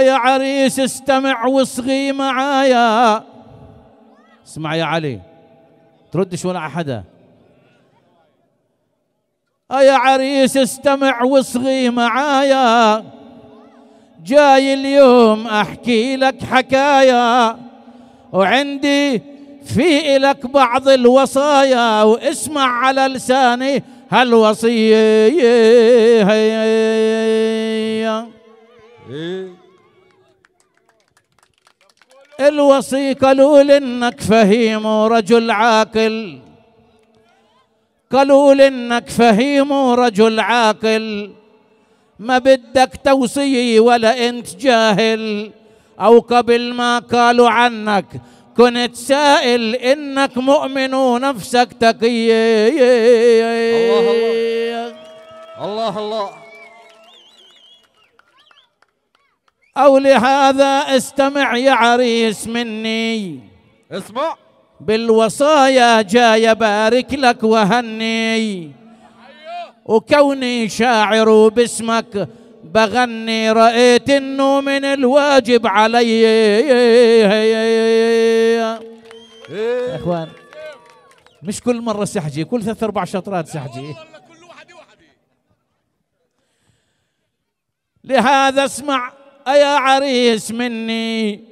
يا عريس استمع واصغي معايا اسمع يا علي تردش ولا حدا يا عريس استمع واصغي معايا جاي اليوم احكي لك حكايا وعندي في إلك بعض الوصايا واسمع على لساني هالوصية إيه؟ الوصي قالوا انك فهيم رجل عاقل قالوا انك فهيم رجل عاقل ما بدك توصي ولا انت جاهل او قبل ما قالوا عنك كنت سائل انك مؤمن ونفسك تقي الله الله الله, الله أو لهذا استمع يا عريس مني اسمع بالوصايا جاي بارك لك وهني وكوني شاعر باسمك بغني رأيت انه من الواجب علي اخوان مش كل مرة سحجي كل ثلاث اربع شطرات سحجي لهذا اسمع أيا عريس مني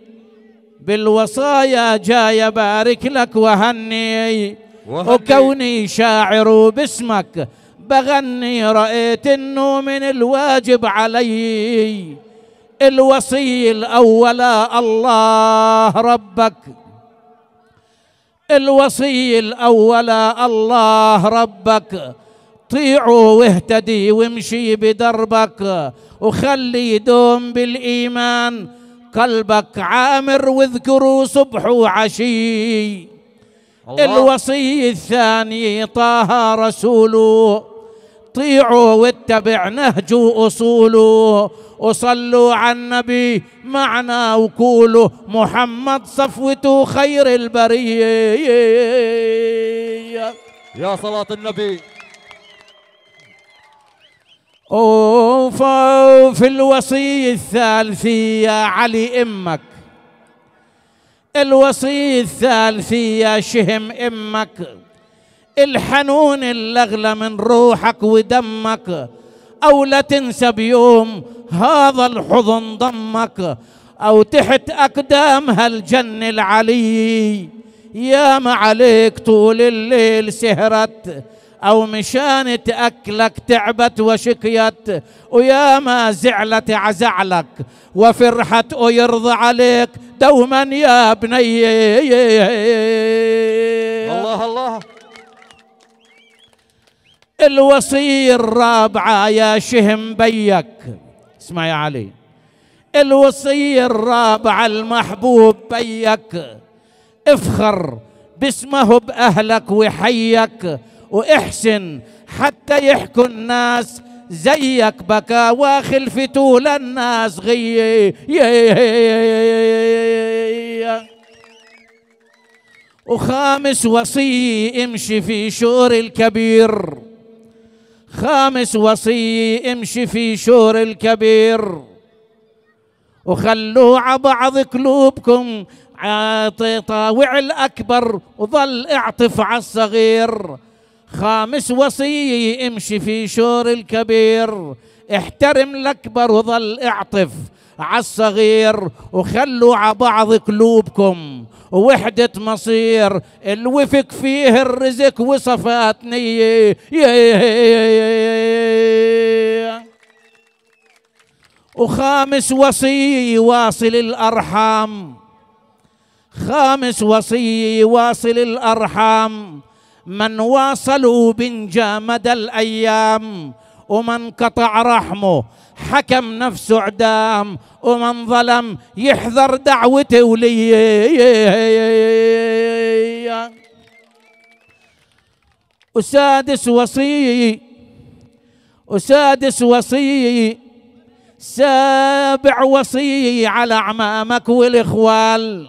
بالوصايا جاي بارك لك وهني وكوني شاعر باسمك بغني رأيت إنه من الواجب علي الوصي الأول الله ربك الوصي الأول الله ربك طيعه واهتدي وامشي بدربك وخلي يدوم بالإيمان قلبك عامر واذكروا صبح وعشي الوصي الثاني طه رسوله طيعوا واتبع نهجوا أصوله وصلوا على النبي معنا وقولوا محمد صفوته خير البريه يا صلاة النبي وفي الوصية يا علي امك الوصية يا شهم امك الحنون اللغلة من روحك ودمك أو لا تنسى بيوم هذا الحضن ضمك أو تحت أقدام هالجن العلي يا ما عليك طول الليل سهرت أو مشان تاكلك تعبت وشكيت وياما زعلت عزعلك وفرحت ويرضى عليك دوما يا بني الله الله الوصية الرابعة يا شهم بيك اسمع يا علي الوصية الرابعة المحبوب بيك افخر باسمه بأهلك وحيك واحسن حتى يحكوا الناس زيك بكى واخل فتول الناس غي وخامس وصي امشي في شور الكبير خامس وصي امشي في شور الكبير وخلوا بعض قلوبكم عاطي طاوع الأكبر وظل اعطف على الصغير خامس وصية امشي في شور الكبير احترم الأكبر وظل اعطف عالصغير وخلوا على بعض قلوبكم وحدة مصير الوفق فيه الرزق وصفات نية وخامس وصي واصل الأرحام خامس وصي واصل الأرحام من واصلوا بنجا مدى الأيام ومن قطع رحمه حكم نفسه عدام ومن ظلم يحذر دعوة ولي وسادس وصي وسادس وصي سابع وصي على أعمامك والإخوال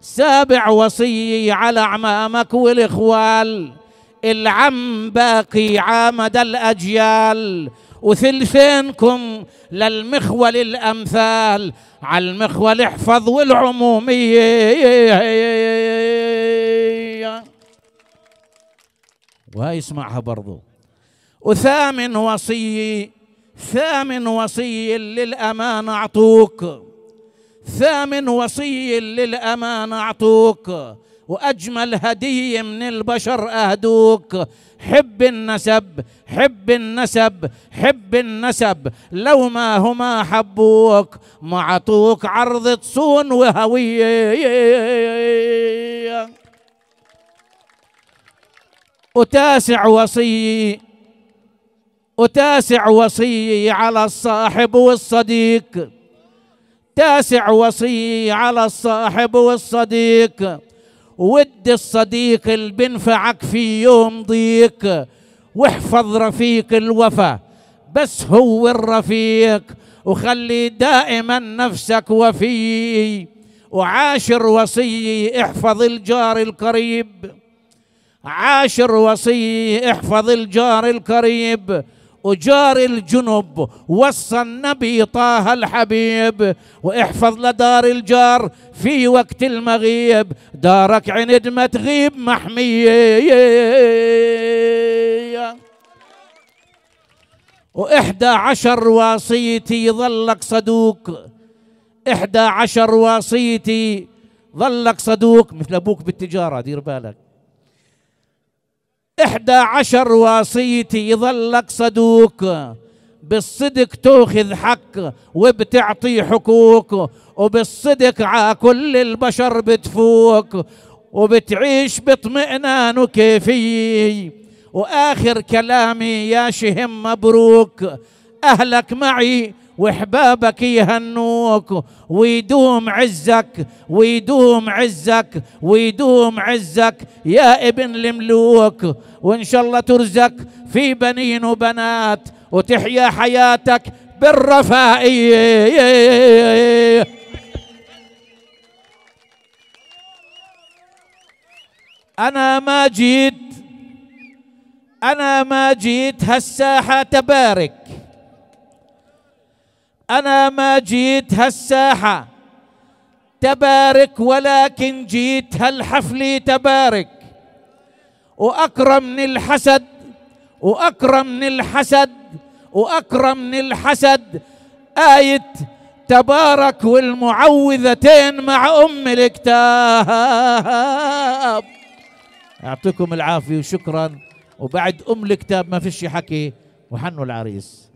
سابع وصي على عمامك والإخوال العم باقي عامد الأجيال وثلثينكم للمخول الأمثال على المخول احفظ والعمومية وهاي اسمعها برضو وثامن وصي ثامن وصي للأمان أعطوك ثامن وصي للأمان أعطوك وأجمل هدية من البشر أهدوك حب النسب حب النسب حب النسب لو ما هما حبوك ما عطوك عرض صون وهوية وتاسع وصي وتاسع وصي على الصاحب والصديق تاسع وصي على الصاحب والصديق ود الصديق اللي بنفعك في يوم ضيق واحفظ رفيق الوفا بس هو الرفيق وخلي دائما نفسك وفي وعاشر وصي احفظ الجار القريب عاشر وصي احفظ الجار القريب وجار الجنب وصى النبي طه الحبيب واحفظ لدار الجار في وقت المغيب دارك عند ما تغيب محمية وإحدى عشر وصيتي ظلك صدوق إحدى عشر وصيتي ظلك صدوق مثل أبوك بالتجارة دير بالك إحدى عشر واصيتي يظلك صدوك بالصدق تأخذ حق وبتعطي حقوق وبالصدق ع كل البشر بتفوق وبتعيش باطمئنان وكيفية وآخر كلامي يا شهم مبروك أهلك معي وحبابك يهنوك ويدوم عزك ويدوم عزك ويدوم عزك يا ابن الملوك وإن شاء الله ترزق في بنين وبنات وتحيا حياتك بالرفاهية أنا ما جيت أنا ما جيت هالساحة تبارك أنا ما جيت هالساحة تبارك ولكن جيت هالحفل تبارك وأكرمني الحسد وأكرمني الحسد وأكرمني الحسد آية تبارك والمعوذتين مع أم الكتاب يعطيكم العافية وشكرا وبعد أم الكتاب ما فيش حكي وحنوا العريس